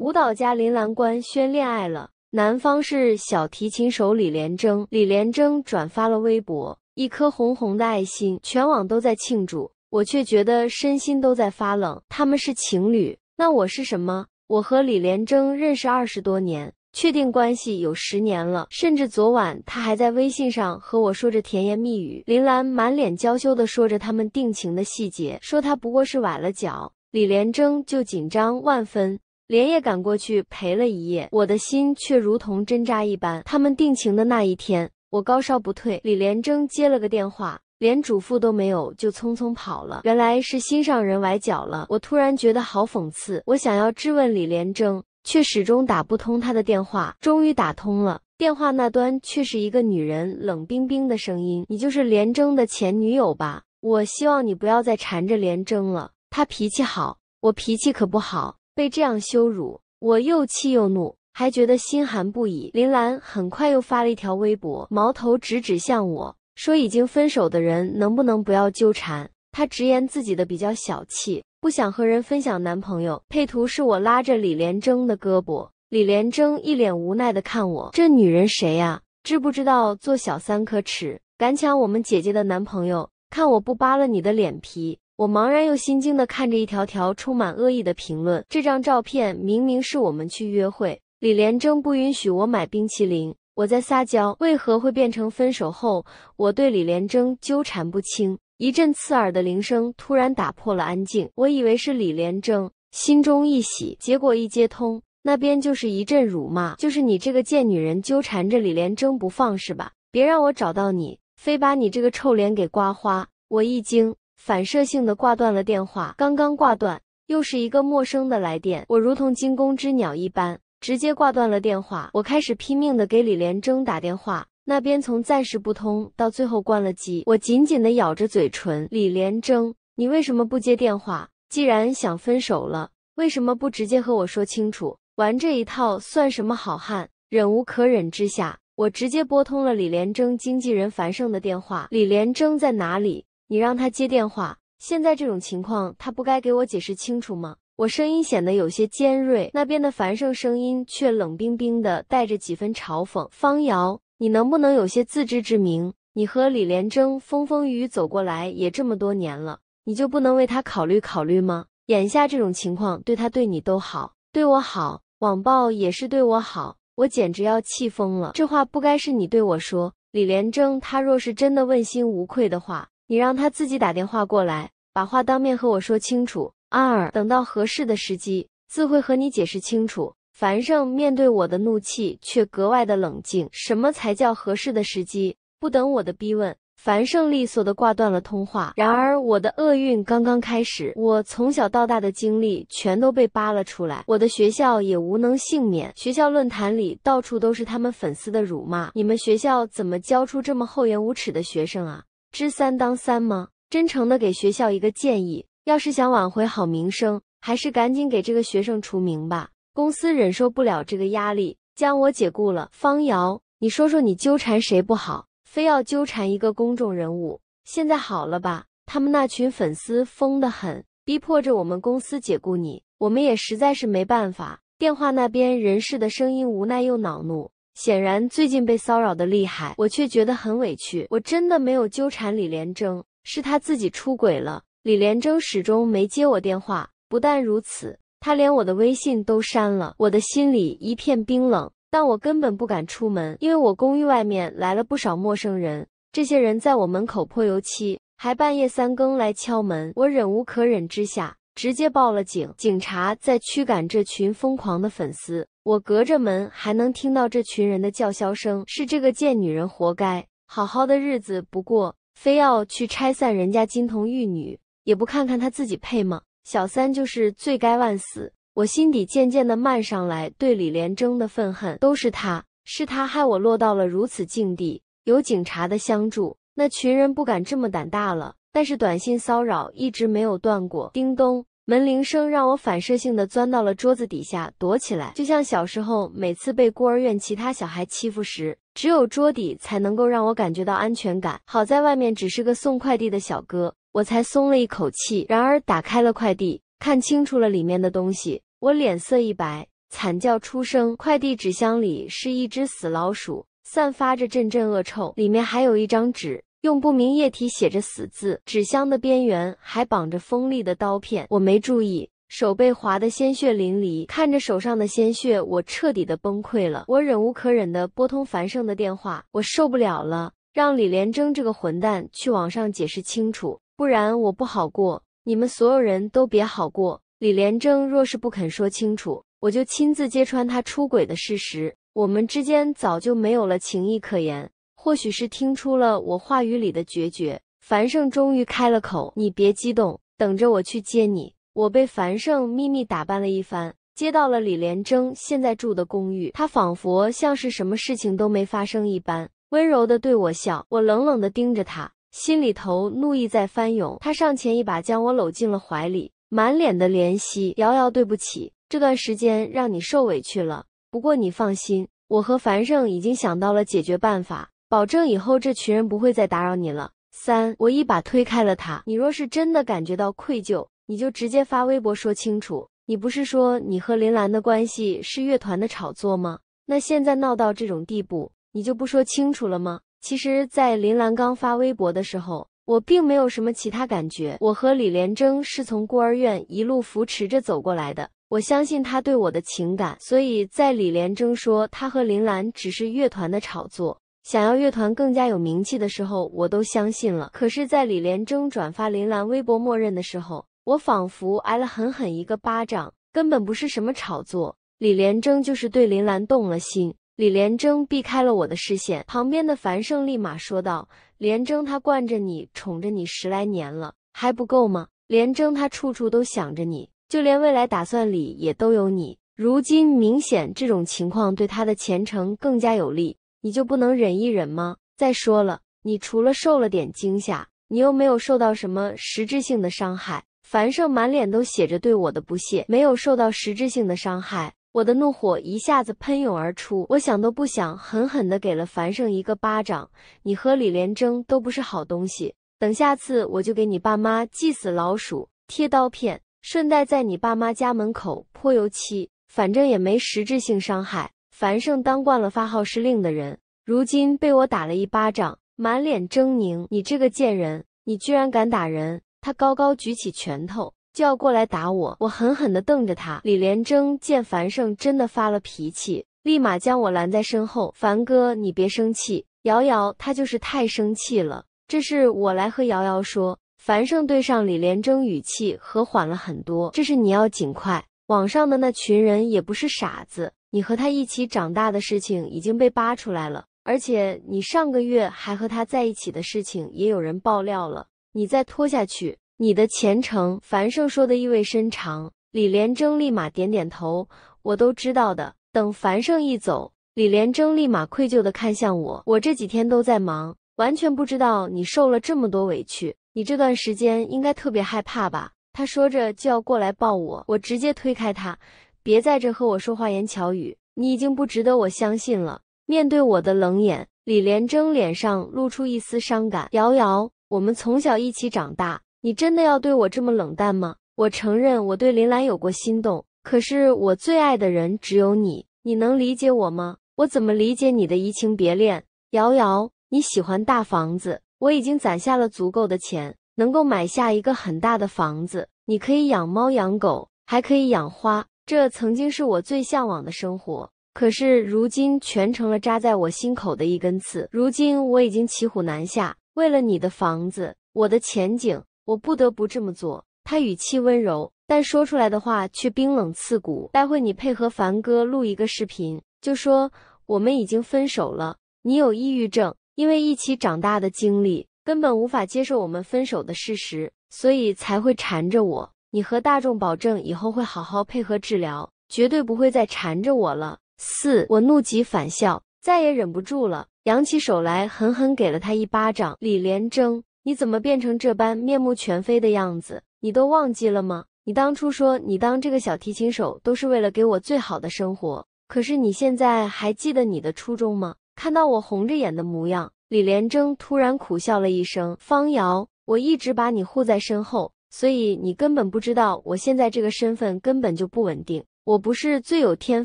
舞蹈家林兰官宣恋爱了，男方是小提琴手李连铮。李连铮转发了微博，一颗红红的爱心，全网都在庆祝，我却觉得身心都在发冷。他们是情侣，那我是什么？我和李连铮认识二十多年，确定关系有十年了，甚至昨晚他还在微信上和我说着甜言蜜语。林兰满脸娇羞的说着他们定情的细节，说他不过是崴了脚，李连铮就紧张万分。连夜赶过去陪了一夜，我的心却如同针扎一般。他们定情的那一天，我高烧不退。李连征接了个电话，连嘱咐都没有，就匆匆跑了。原来是心上人崴脚了。我突然觉得好讽刺。我想要质问李连征，却始终打不通他的电话。终于打通了，电话那端却是一个女人冷冰冰的声音：“你就是连征的前女友吧？我希望你不要再缠着连征了。他脾气好，我脾气可不好。”被这样羞辱，我又气又怒，还觉得心寒不已。林兰很快又发了一条微博，矛头直指向我，说已经分手的人能不能不要纠缠。她直言自己的比较小气，不想和人分享男朋友。配图是我拉着李连征的胳膊，李连征一脸无奈的看我，这女人谁呀？知不知道做小三可耻？敢抢我们姐姐的男朋友，看我不扒了你的脸皮！我茫然又心惊地看着一条条充满恶意的评论。这张照片明明是我们去约会，李连征不允许我买冰淇淋，我在撒娇，为何会变成分手后我对李连征纠缠不清？一阵刺耳的铃声突然打破了安静，我以为是李连征，心中一喜，结果一接通，那边就是一阵辱骂：“就是你这个贱女人纠缠着李连征不放是吧？别让我找到你，非把你这个臭脸给刮花！”我一惊。反射性的挂断了电话，刚刚挂断，又是一个陌生的来电，我如同惊弓之鸟一般，直接挂断了电话。我开始拼命的给李连征打电话，那边从暂时不通到最后关了机，我紧紧的咬着嘴唇。李连征，你为什么不接电话？既然想分手了，为什么不直接和我说清楚？玩这一套算什么好汉？忍无可忍之下，我直接拨通了李连征经纪人樊胜的电话。李连征在哪里？你让他接电话。现在这种情况，他不该给我解释清楚吗？我声音显得有些尖锐，那边的樊胜声音却冷冰冰的，带着几分嘲讽。方瑶，你能不能有些自知之明？你和李连征风风雨雨走过来也这么多年了，你就不能为他考虑考虑吗？眼下这种情况，对他对你都好，对我好，网暴也是对我好。我简直要气疯了！这话不该是你对我说。李连征，他若是真的问心无愧的话。你让他自己打电话过来，把话当面和我说清楚。二，等到合适的时机，自会和你解释清楚。樊胜面对我的怒气，却格外的冷静。什么才叫合适的时机？不等我的逼问，樊胜利索的挂断了通话。然而，我的厄运刚刚开始。我从小到大的经历全都被扒了出来，我的学校也无能幸免。学校论坛里到处都是他们粉丝的辱骂。你们学校怎么教出这么厚颜无耻的学生啊？知三当三吗？真诚的给学校一个建议，要是想挽回好名声，还是赶紧给这个学生除名吧。公司忍受不了这个压力，将我解雇了。方瑶，你说说你纠缠谁不好，非要纠缠一个公众人物？现在好了吧？他们那群粉丝疯的很，逼迫着我们公司解雇你，我们也实在是没办法。电话那边人事的声音无奈又恼怒。显然最近被骚扰的厉害，我却觉得很委屈。我真的没有纠缠李连征，是他自己出轨了。李连征始终没接我电话，不但如此，他连我的微信都删了。我的心里一片冰冷，但我根本不敢出门，因为我公寓外面来了不少陌生人。这些人在我门口泼油漆，还半夜三更来敲门。我忍无可忍之下，直接报了警。警察在驱赶这群疯狂的粉丝。我隔着门还能听到这群人的叫嚣声，是这个贱女人活该，好好的日子不过，非要去拆散人家金童玉女，也不看看她自己配吗？小三就是罪该万死。我心底渐渐的漫上来对李连征的愤恨，都是他，是他害我落到了如此境地。有警察的相助，那群人不敢这么胆大了，但是短信骚扰一直没有断过。叮咚。门铃声让我反射性的钻到了桌子底下躲起来，就像小时候每次被孤儿院其他小孩欺负时，只有桌底才能够让我感觉到安全感。好在外面只是个送快递的小哥，我才松了一口气。然而打开了快递，看清楚了里面的东西，我脸色一白，惨叫出声。快递纸箱里是一只死老鼠，散发着阵阵恶臭，里面还有一张纸。用不明液体写着“死”字，纸箱的边缘还绑着锋利的刀片。我没注意，手被划得鲜血淋漓。看着手上的鲜血，我彻底的崩溃了。我忍无可忍的拨通樊胜的电话，我受不了了，让李连征这个混蛋去网上解释清楚，不然我不好过，你们所有人都别好过。李连征若是不肯说清楚，我就亲自揭穿他出轨的事实。我们之间早就没有了情谊可言。或许是听出了我话语里的决绝，樊胜终于开了口：“你别激动，等着我去接你。”我被樊胜秘密打扮了一番，接到了李连征现在住的公寓。他仿佛像是什么事情都没发生一般，温柔的对我笑。我冷冷的盯着他，心里头怒意在翻涌。他上前一把将我搂进了怀里，满脸的怜惜：“瑶瑶，对不起，这段时间让你受委屈了。不过你放心，我和樊胜已经想到了解决办法。”保证以后这群人不会再打扰你了。三，我一把推开了他。你若是真的感觉到愧疚，你就直接发微博说清楚。你不是说你和林兰的关系是乐团的炒作吗？那现在闹到这种地步，你就不说清楚了吗？其实，在林兰刚发微博的时候，我并没有什么其他感觉。我和李连征是从孤儿院一路扶持着走过来的，我相信他对我的情感。所以在李连征说他和林兰只是乐团的炒作。想要乐团更加有名气的时候，我都相信了。可是，在李连征转发林兰微博默认的时候，我仿佛挨了狠狠一个巴掌，根本不是什么炒作。李连征就是对林兰动了心。李连征避开了我的视线，旁边的樊胜立马说道：“连征，他惯着你，宠着你十来年了，还不够吗？连征，他处处都想着你，就连未来打算里也都有你。如今明显这种情况对他的前程更加有利。”你就不能忍一忍吗？再说了，你除了受了点惊吓，你又没有受到什么实质性的伤害。樊胜满脸都写着对我的不屑，没有受到实质性的伤害，我的怒火一下子喷涌而出，我想都不想，狠狠地给了樊胜一个巴掌。你和李连征都不是好东西，等下次我就给你爸妈祭死老鼠、贴刀片，顺带在你爸妈家门口泼油漆，反正也没实质性伤害。樊胜当惯了发号施令的人，如今被我打了一巴掌，满脸狰狞。你这个贱人，你居然敢打人！他高高举起拳头，就要过来打我。我狠狠地瞪着他。李连征见樊胜真的发了脾气，立马将我拦在身后。樊哥，你别生气。瑶瑶，她就是太生气了。这事我来和瑶瑶说。樊胜对上李连征，语气和缓了很多。这是你要尽快。网上的那群人也不是傻子。你和他一起长大的事情已经被扒出来了，而且你上个月还和他在一起的事情也有人爆料了。你再拖下去，你的前程……樊胜说的意味深长。李连征立马点点头，我都知道的。等樊胜一走，李连征立马愧疚的看向我，我这几天都在忙，完全不知道你受了这么多委屈。你这段时间应该特别害怕吧？他说着就要过来抱我，我直接推开他。别在这和我说花言巧语，你已经不值得我相信了。面对我的冷眼，李莲铮脸上露出一丝伤感。瑶瑶，我们从小一起长大，你真的要对我这么冷淡吗？我承认我对林兰有过心动，可是我最爱的人只有你，你能理解我吗？我怎么理解你的移情别恋？瑶瑶，你喜欢大房子，我已经攒下了足够的钱，能够买下一个很大的房子。你可以养猫养狗，还可以养花。这曾经是我最向往的生活，可是如今全成了扎在我心口的一根刺。如今我已经骑虎难下，为了你的房子，我的前景，我不得不这么做。他语气温柔，但说出来的话却冰冷刺骨。待会你配合凡哥录一个视频，就说我们已经分手了。你有抑郁症，因为一起长大的经历，根本无法接受我们分手的事实，所以才会缠着我。你和大众保证以后会好好配合治疗，绝对不会再缠着我了。四，我怒极反笑，再也忍不住了，扬起手来，狠狠给了他一巴掌。李连征，你怎么变成这般面目全非的样子？你都忘记了吗？你当初说你当这个小提琴手都是为了给我最好的生活，可是你现在还记得你的初衷吗？看到我红着眼的模样，李连征突然苦笑了一声。方瑶，我一直把你护在身后。所以你根本不知道，我现在这个身份根本就不稳定。我不是最有天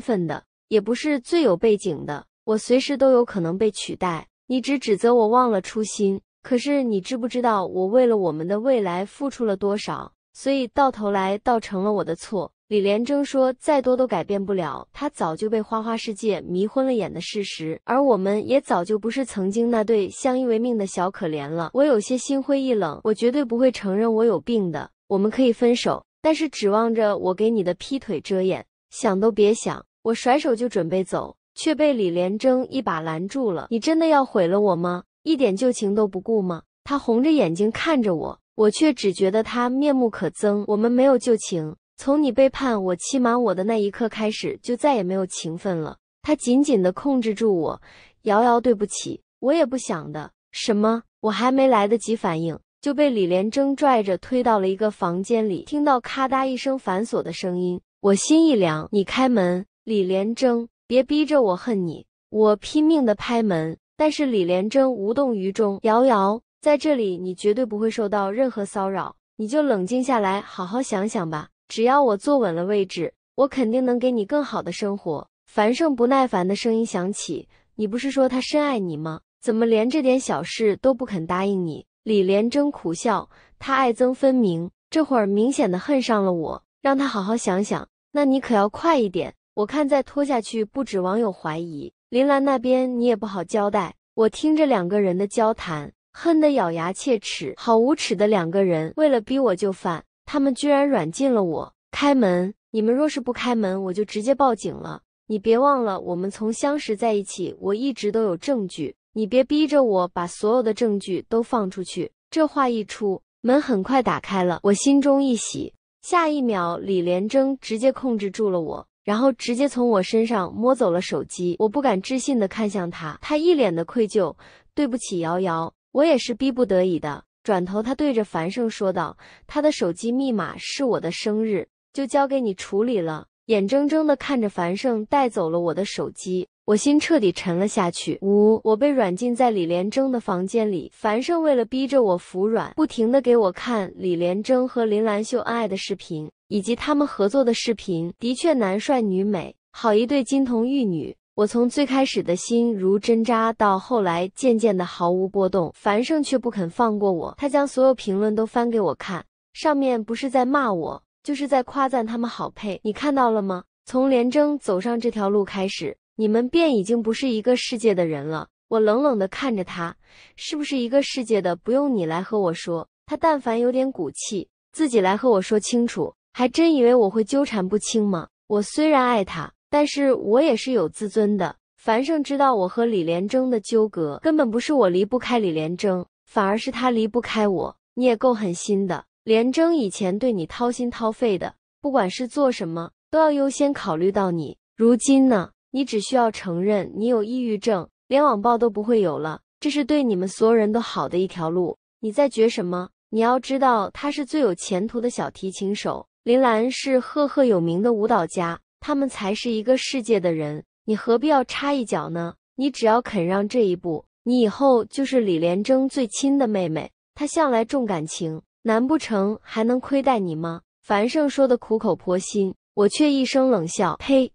分的，也不是最有背景的，我随时都有可能被取代。你只指责我忘了初心，可是你知不知道我为了我们的未来付出了多少？所以到头来倒成了我的错。李连征说：“再多都改变不了他早就被花花世界迷昏了眼的事实，而我们也早就不是曾经那对相依为命的小可怜了。”我有些心灰意冷，我绝对不会承认我有病的。我们可以分手，但是指望着我给你的劈腿遮掩，想都别想！我甩手就准备走，却被李连征一把拦住了。“你真的要毁了我吗？一点旧情都不顾吗？”他红着眼睛看着我，我却只觉得他面目可憎。我们没有旧情。从你背叛我、欺瞒我的那一刻开始，就再也没有情分了。他紧紧地控制住我，瑶瑶，对不起，我也不想的。什么？我还没来得及反应，就被李连征拽着推到了一个房间里。听到咔嗒一声反锁的声音，我心一凉。你开门，李连征，别逼着我恨你。我拼命地拍门，但是李连征无动于衷。瑶瑶，在这里你绝对不会受到任何骚扰，你就冷静下来，好好想想吧。只要我坐稳了位置，我肯定能给你更好的生活。樊胜不耐烦的声音响起：“你不是说他深爱你吗？怎么连这点小事都不肯答应你？”李连贞苦笑：“他爱憎分明，这会儿明显的恨上了我，让他好好想想。”那你可要快一点，我看再拖下去不止网友怀疑，林兰那边你也不好交代。我听着两个人的交谈，恨得咬牙切齿，好无耻的两个人，为了逼我就范。他们居然软禁了我！开门！你们若是不开门，我就直接报警了！你别忘了，我们从相识在一起，我一直都有证据。你别逼着我把所有的证据都放出去！这话一出，门很快打开了，我心中一喜。下一秒，李连征直接控制住了我，然后直接从我身上摸走了手机。我不敢置信的看向他，他一脸的愧疚：“对不起，瑶瑶，我也是逼不得已的。”转头，他对着樊胜说道：“他的手机密码是我的生日，就交给你处理了。”眼睁睁的看着樊胜带走了我的手机，我心彻底沉了下去。五，我被软禁在李连征的房间里。樊胜为了逼着我服软，不停的给我看李连征和林兰秀恩爱的视频，以及他们合作的视频。的确，男帅女美，好一对金童玉女。我从最开始的心如针扎，到后来渐渐的毫无波动，樊胜却不肯放过我。他将所有评论都翻给我看，上面不是在骂我，就是在夸赞他们好配。你看到了吗？从连征走上这条路开始，你们便已经不是一个世界的人了。我冷冷的看着他，是不是一个世界的？不用你来和我说，他但凡有点骨气，自己来和我说清楚，还真以为我会纠缠不清吗？我虽然爱他。但是我也是有自尊的。樊胜知道我和李连征的纠葛，根本不是我离不开李连征，反而是他离不开我。你也够狠心的，连征以前对你掏心掏肺的，不管是做什么，都要优先考虑到你。如今呢，你只需要承认你有抑郁症，连网暴都不会有了。这是对你们所有人都好的一条路。你在绝什么？你要知道，他是最有前途的小提琴手，林兰是赫赫有名的舞蹈家。他们才是一个世界的人，你何必要插一脚呢？你只要肯让这一步，你以后就是李连征最亲的妹妹。他向来重感情，难不成还能亏待你吗？樊胜说的苦口婆心，我却一声冷笑：“呸！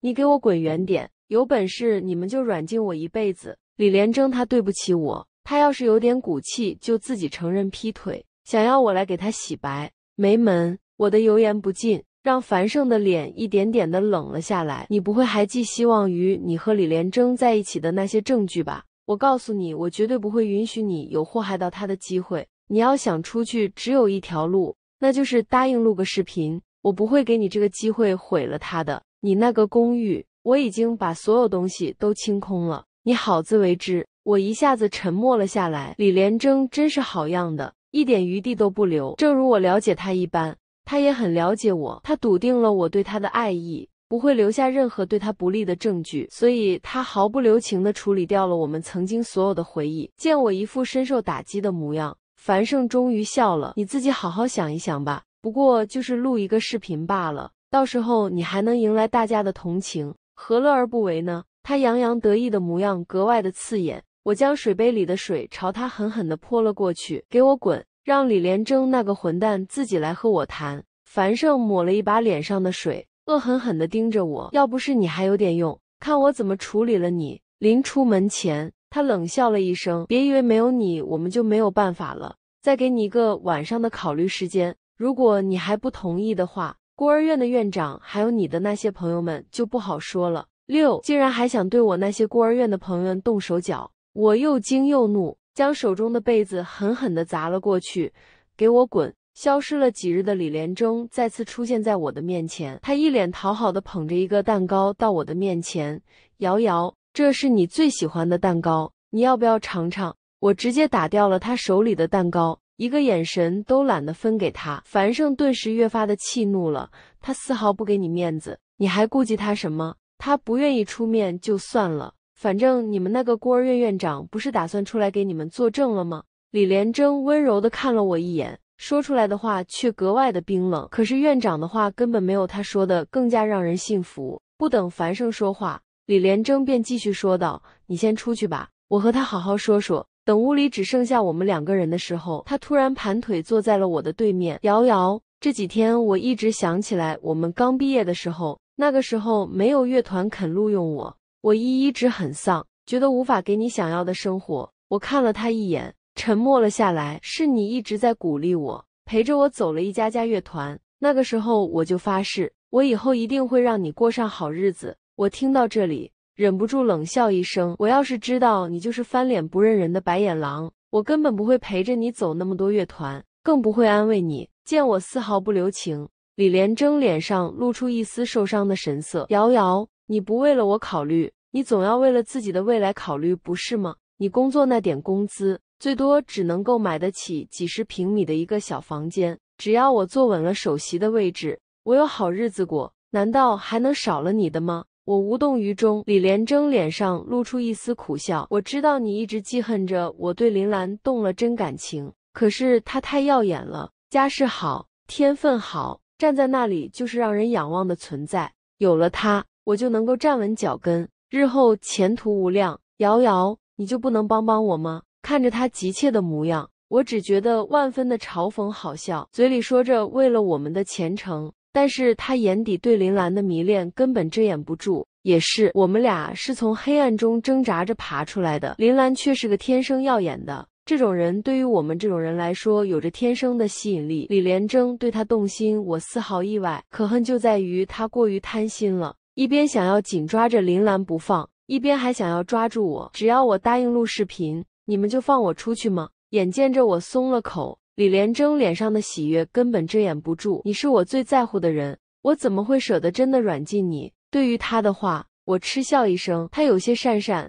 你给我滚远点！有本事你们就软禁我一辈子！”李连征，他对不起我。他要是有点骨气，就自己承认劈腿。想要我来给他洗白？没门！我的油盐不进，让樊胜的脸一点点的冷了下来。你不会还寄希望于你和李连征在一起的那些证据吧？我告诉你，我绝对不会允许你有祸害到他的机会。你要想出去，只有一条路，那就是答应录个视频。我不会给你这个机会毁了他的。你那个公寓，我已经把所有东西都清空了。你好自为之。我一下子沉默了下来。李连征真是好样的。一点余地都不留，正如我了解他一般，他也很了解我。他笃定了我对他的爱意，不会留下任何对他不利的证据，所以他毫不留情地处理掉了我们曾经所有的回忆。见我一副深受打击的模样，樊胜终于笑了：“你自己好好想一想吧，不过就是录一个视频罢了，到时候你还能迎来大家的同情，何乐而不为呢？”他洋洋得意的模样格外的刺眼。我将水杯里的水朝他狠狠地泼了过去，给我滚！让李连征那个混蛋自己来和我谈。樊胜抹了一把脸上的水，恶狠狠地盯着我。要不是你还有点用，看我怎么处理了你。临出门前，他冷笑了一声：“别以为没有你，我们就没有办法了。再给你一个晚上的考虑时间，如果你还不同意的话，孤儿院的院长还有你的那些朋友们就不好说了。”六竟然还想对我那些孤儿院的朋友们动手脚！我又惊又怒，将手中的被子狠狠地砸了过去：“给我滚！”消失了几日的李连征再次出现在我的面前，他一脸讨好的捧着一个蛋糕到我的面前：“瑶瑶，这是你最喜欢的蛋糕，你要不要尝尝？”我直接打掉了他手里的蛋糕，一个眼神都懒得分给他。樊胜顿时越发的气怒了，他丝毫不给你面子，你还顾及他什么？他不愿意出面就算了。反正你们那个孤儿院院长不是打算出来给你们作证了吗？李连增温柔的看了我一眼，说出来的话却格外的冰冷。可是院长的话根本没有他说的更加让人信服。不等樊胜说话，李连增便继续说道：“你先出去吧，我和他好好说说。”等屋里只剩下我们两个人的时候，他突然盘腿坐在了我的对面。瑶瑶，这几天我一直想起来我们刚毕业的时候，那个时候没有乐团肯录用我。我一一直很丧，觉得无法给你想要的生活。我看了他一眼，沉默了下来。是你一直在鼓励我，陪着我走了一家家乐团。那个时候我就发誓，我以后一定会让你过上好日子。我听到这里，忍不住冷笑一声。我要是知道你就是翻脸不认人的白眼狼，我根本不会陪着你走那么多乐团，更不会安慰你。见我丝毫不留情，李连征脸上露出一丝受伤的神色。瑶瑶，你不为了我考虑。你总要为了自己的未来考虑，不是吗？你工作那点工资，最多只能够买得起几十平米的一个小房间。只要我坐稳了首席的位置，我有好日子过，难道还能少了你的吗？我无动于衷。李连征脸上露出一丝苦笑。我知道你一直记恨着我对林兰动了真感情，可是她太耀眼了，家世好，天分好，站在那里就是让人仰望的存在。有了她，我就能够站稳脚跟。日后前途无量，瑶瑶，你就不能帮帮我吗？看着他急切的模样，我只觉得万分的嘲讽好笑，嘴里说着为了我们的前程，但是他眼底对林兰的迷恋根本遮掩不住。也是，我们俩是从黑暗中挣扎着爬出来的，林兰却是个天生耀眼的，这种人对于我们这种人来说有着天生的吸引力。李连征对她动心，我丝毫意外，可恨就在于他过于贪心了。一边想要紧抓着林兰不放，一边还想要抓住我。只要我答应录视频，你们就放我出去吗？眼见着我松了口，李连征脸上的喜悦根本遮掩不住。你是我最在乎的人，我怎么会舍得真的软禁你？对于他的话，我嗤笑一声。他有些讪讪。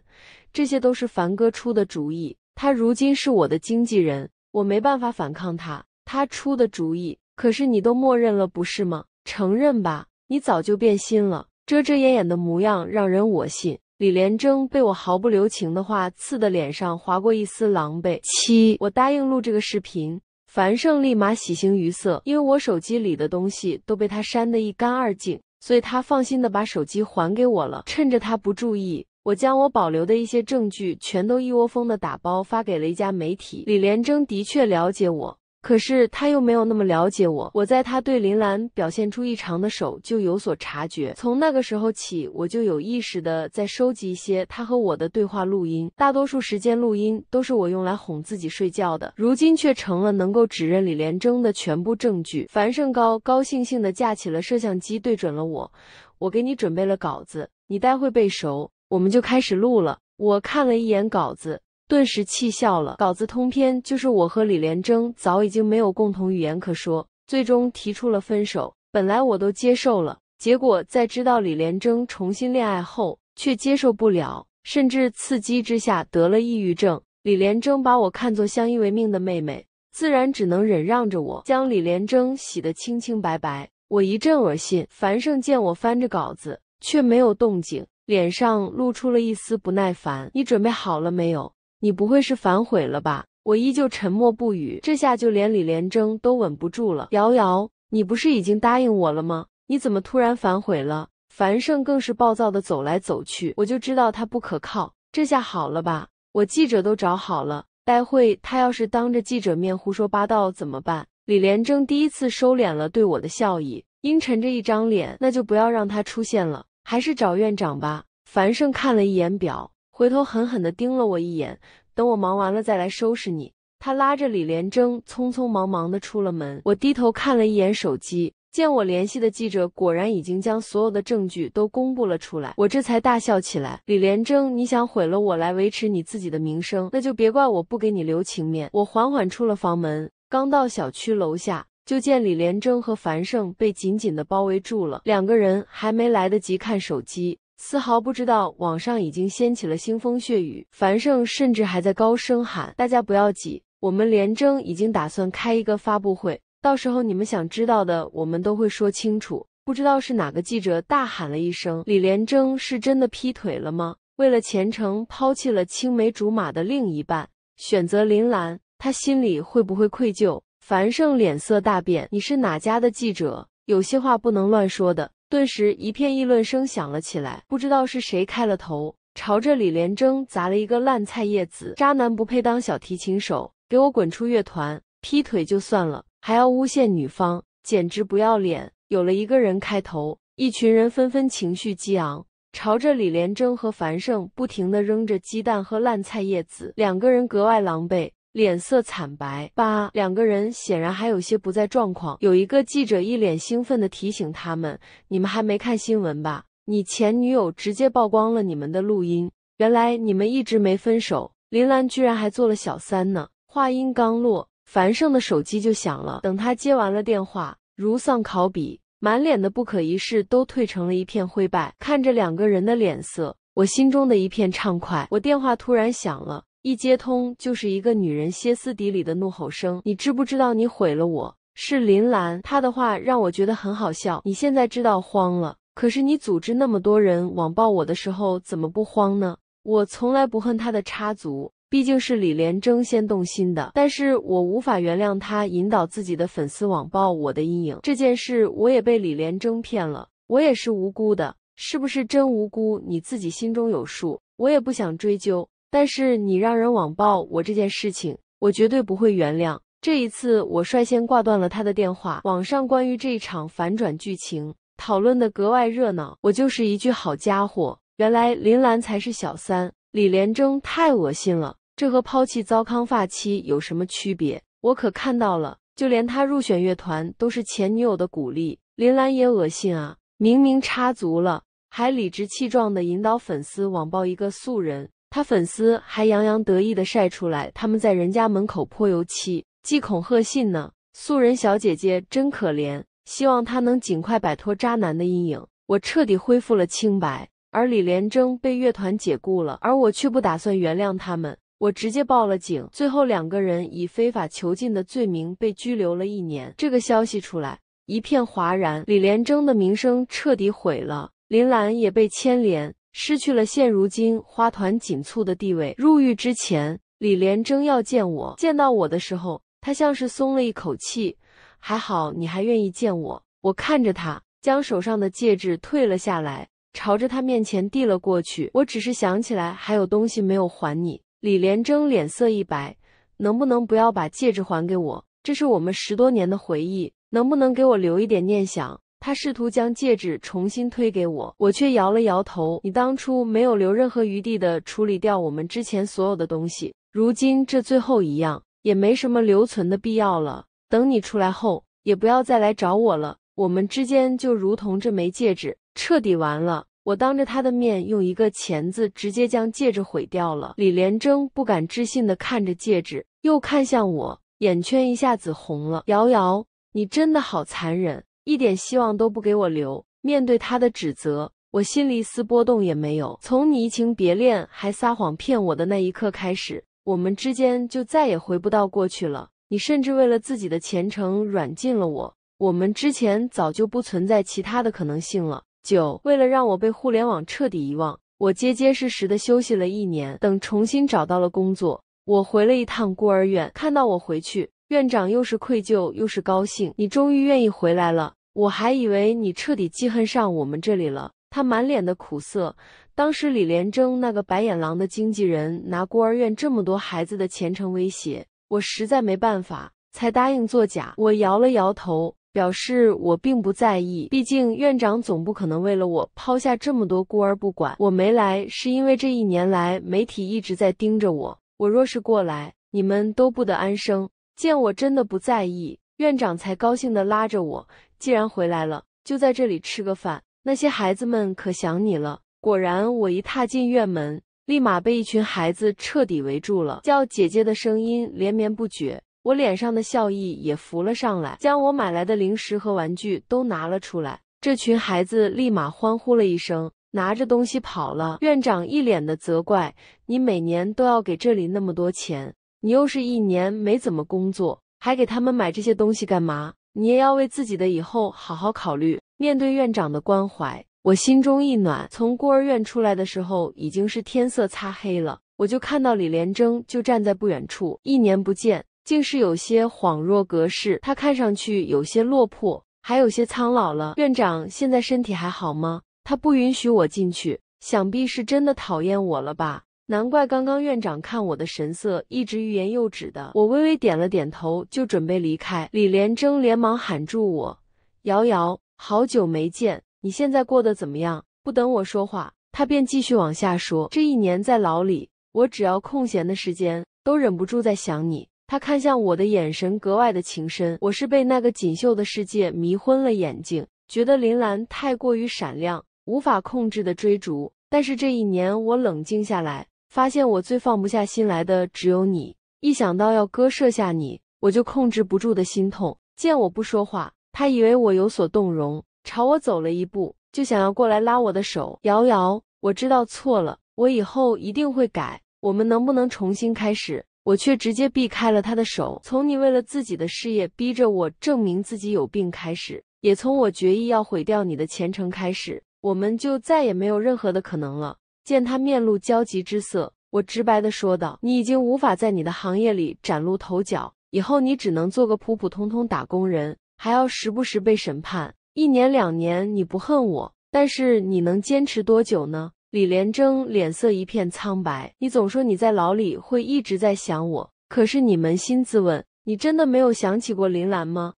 这些都是凡哥出的主意。他如今是我的经纪人，我没办法反抗他。他出的主意，可是你都默认了，不是吗？承认吧，你早就变心了。遮遮掩掩的模样让人恶心。李连征被我毫不留情的话刺得脸上划过一丝狼狈。七，我答应录这个视频，樊胜立马喜形于色，因为我手机里的东西都被他删得一干二净，所以他放心的把手机还给我了。趁着他不注意，我将我保留的一些证据全都一窝蜂的打包发给了一家媒体。李连征的确了解我。可是他又没有那么了解我，我在他对林兰表现出异常的时候就有所察觉。从那个时候起，我就有意识的在收集一些他和我的对话录音。大多数时间录音都是我用来哄自己睡觉的，如今却成了能够指认李连征的全部证据。樊胜高高兴兴的架起了摄像机，对准了我。我给你准备了稿子，你待会背熟，我们就开始录了。我看了一眼稿子。顿时气笑了，稿子通篇就是我和李连征早已经没有共同语言可说，最终提出了分手。本来我都接受了，结果在知道李连征重新恋爱后，却接受不了，甚至刺激之下得了抑郁症。李连征把我看作相依为命的妹妹，自然只能忍让着我将李连征洗得清清白白。我一阵恶心。樊胜见我翻着稿子却没有动静，脸上露出了一丝不耐烦：“你准备好了没有？”你不会是反悔了吧？我依旧沉默不语。这下就连李连征都稳不住了。瑶瑶，你不是已经答应我了吗？你怎么突然反悔了？樊胜更是暴躁的走来走去。我就知道他不可靠。这下好了吧？我记者都找好了，待会他要是当着记者面胡说八道怎么办？李连征第一次收敛了对我的笑意，阴沉着一张脸。那就不要让他出现了，还是找院长吧。樊胜看了一眼表。回头狠狠地盯了我一眼，等我忙完了再来收拾你。他拉着李连征，匆匆忙忙地出了门。我低头看了一眼手机，见我联系的记者果然已经将所有的证据都公布了出来，我这才大笑起来。李连征，你想毁了我来维持你自己的名声，那就别怪我不给你留情面。我缓缓出了房门，刚到小区楼下，就见李连征和樊胜被紧紧地包围住了。两个人还没来得及看手机。丝毫不知道，网上已经掀起了腥风血雨。樊胜甚至还在高声喊：“大家不要挤，我们连征已经打算开一个发布会，到时候你们想知道的，我们都会说清楚。”不知道是哪个记者大喊了一声：“李连征是真的劈腿了吗？为了前程，抛弃了青梅竹马的另一半，选择林兰，他心里会不会愧疚？”樊胜脸色大变：“你是哪家的记者？有些话不能乱说的。”顿时一片议论声响了起来，不知道是谁开了头，朝着李连征砸了一个烂菜叶子：“渣男不配当小提琴手，给我滚出乐团！劈腿就算了，还要诬陷女方，简直不要脸！”有了一个人开头，一群人纷纷情绪激昂，朝着李连征和樊胜不停的扔着鸡蛋和烂菜叶子，两个人格外狼狈。脸色惨白，八两个人显然还有些不在状况。有一个记者一脸兴奋地提醒他们：“你们还没看新闻吧？你前女友直接曝光了你们的录音，原来你们一直没分手，林兰居然还做了小三呢！”话音刚落，樊胜的手机就响了。等他接完了电话，如丧考妣，满脸的不可一世都褪成了一片灰败。看着两个人的脸色，我心中的一片畅快。我电话突然响了。一接通就是一个女人歇斯底里的怒吼声，你知不知道你毁了我？是林兰，她的话让我觉得很好笑。你现在知道慌了，可是你组织那么多人网暴我的时候，怎么不慌呢？我从来不恨他的插足，毕竟是李连争先动心的，但是我无法原谅他引导自己的粉丝网暴我的阴影。这件事我也被李连争骗了，我也是无辜的，是不是真无辜？你自己心中有数，我也不想追究。但是你让人网暴我这件事情，我绝对不会原谅。这一次，我率先挂断了他的电话。网上关于这一场反转剧情讨论的格外热闹。我就是一句“好家伙”，原来林兰才是小三，李连征太恶心了，这和抛弃糟糠发妻有什么区别？我可看到了，就连他入选乐团都是前女友的鼓励。林兰也恶心啊，明明插足了，还理直气壮的引导粉丝网暴一个素人。他粉丝还洋洋得意地晒出来，他们在人家门口泼油漆、寄恐吓信呢。素人小姐姐真可怜，希望她能尽快摆脱渣男的阴影。我彻底恢复了清白，而李连征被乐团解雇了，而我却不打算原谅他们。我直接报了警，最后两个人以非法囚禁的罪名被拘留了一年。这个消息出来，一片哗然，李连征的名声彻底毁了，林兰也被牵连。失去了现如今花团锦簇的地位。入狱之前，李连征要见我。见到我的时候，他像是松了一口气，还好你还愿意见我。我看着他，将手上的戒指退了下来，朝着他面前递了过去。我只是想起来还有东西没有还你。李连征脸色一白，能不能不要把戒指还给我？这是我们十多年的回忆，能不能给我留一点念想？他试图将戒指重新推给我，我却摇了摇头。你当初没有留任何余地的处理掉我们之前所有的东西，如今这最后一样也没什么留存的必要了。等你出来后，也不要再来找我了。我们之间就如同这枚戒指，彻底完了。我当着他的面用一个钳子直接将戒指毁掉了。李连征不敢置信地看着戒指，又看向我，眼圈一下子红了。瑶瑶，你真的好残忍。一点希望都不给我留。面对他的指责，我心里一丝波动也没有。从你移情别恋，还撒谎骗我的那一刻开始，我们之间就再也回不到过去了。你甚至为了自己的前程软禁了我。我们之前早就不存在其他的可能性了。九，为了让我被互联网彻底遗忘，我结结实实的休息了一年。等重新找到了工作，我回了一趟孤儿院。看到我回去，院长又是愧疚又是高兴。你终于愿意回来了。我还以为你彻底记恨上我们这里了。他满脸的苦涩。当时李连征那个白眼狼的经纪人拿孤儿院这么多孩子的前程威胁我，实在没办法才答应作假。我摇了摇头，表示我并不在意。毕竟院长总不可能为了我抛下这么多孤儿不管。我没来是因为这一年来媒体一直在盯着我，我若是过来，你们都不得安生。见我真的不在意，院长才高兴地拉着我。既然回来了，就在这里吃个饭。那些孩子们可想你了。果然，我一踏进院门，立马被一群孩子彻底围住了，叫姐姐的声音连绵不绝。我脸上的笑意也浮了上来，将我买来的零食和玩具都拿了出来。这群孩子立马欢呼了一声，拿着东西跑了。院长一脸的责怪：“你每年都要给这里那么多钱，你又是一年没怎么工作，还给他们买这些东西干嘛？”你也要为自己的以后好好考虑。面对院长的关怀，我心中一暖。从孤儿院出来的时候，已经是天色擦黑了，我就看到李连征就站在不远处。一年不见，竟是有些恍若隔世。他看上去有些落魄，还有些苍老了。院长现在身体还好吗？他不允许我进去，想必是真的讨厌我了吧。难怪刚刚院长看我的神色一直欲言又止的，我微微点了点头，就准备离开。李连铮连忙喊住我：“瑶瑶，好久没见，你现在过得怎么样？”不等我说话，他便继续往下说：“这一年在牢里，我只要空闲的时间，都忍不住在想你。”他看向我的眼神格外的情深。我是被那个锦绣的世界迷昏了眼睛，觉得林兰太过于闪亮，无法控制的追逐。但是这一年，我冷静下来。发现我最放不下心来的只有你，一想到要割舍下你，我就控制不住的心痛。见我不说话，他以为我有所动容，朝我走了一步，就想要过来拉我的手。瑶瑶，我知道错了，我以后一定会改。我们能不能重新开始？我却直接避开了他的手。从你为了自己的事业逼着我证明自己有病开始，也从我决意要毁掉你的前程开始，我们就再也没有任何的可能了。见他面露焦急之色，我直白的说道：“你已经无法在你的行业里崭露头角，以后你只能做个普普通通打工人，还要时不时被审判。一年两年你不恨我，但是你能坚持多久呢？”李连征脸色一片苍白。你总说你在牢里会一直在想我，可是你扪心自问，你真的没有想起过林兰吗？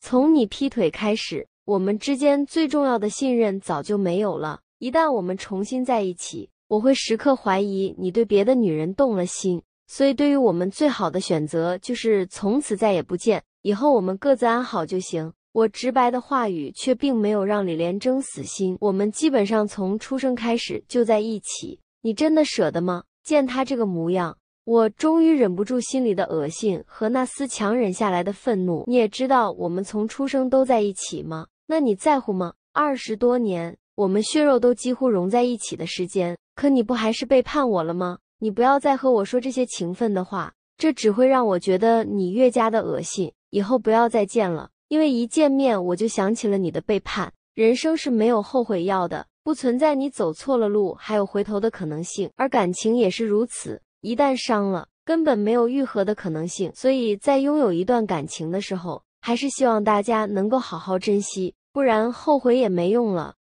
从你劈腿开始。我们之间最重要的信任早就没有了。一旦我们重新在一起，我会时刻怀疑你对别的女人动了心。所以，对于我们最好的选择就是从此再也不见，以后我们各自安好就行。我直白的话语却并没有让李连征死心。我们基本上从出生开始就在一起，你真的舍得吗？见他这个模样，我终于忍不住心里的恶心和那丝强忍下来的愤怒。你也知道，我们从出生都在一起吗？那你在乎吗？二十多年，我们血肉都几乎融在一起的时间，可你不还是背叛我了吗？你不要再和我说这些情分的话，这只会让我觉得你越加的恶心。以后不要再见了，因为一见面我就想起了你的背叛。人生是没有后悔药的，不存在你走错了路还有回头的可能性，而感情也是如此，一旦伤了，根本没有愈合的可能性。所以在拥有一段感情的时候，还是希望大家能够好好珍惜。不然后悔也没用了。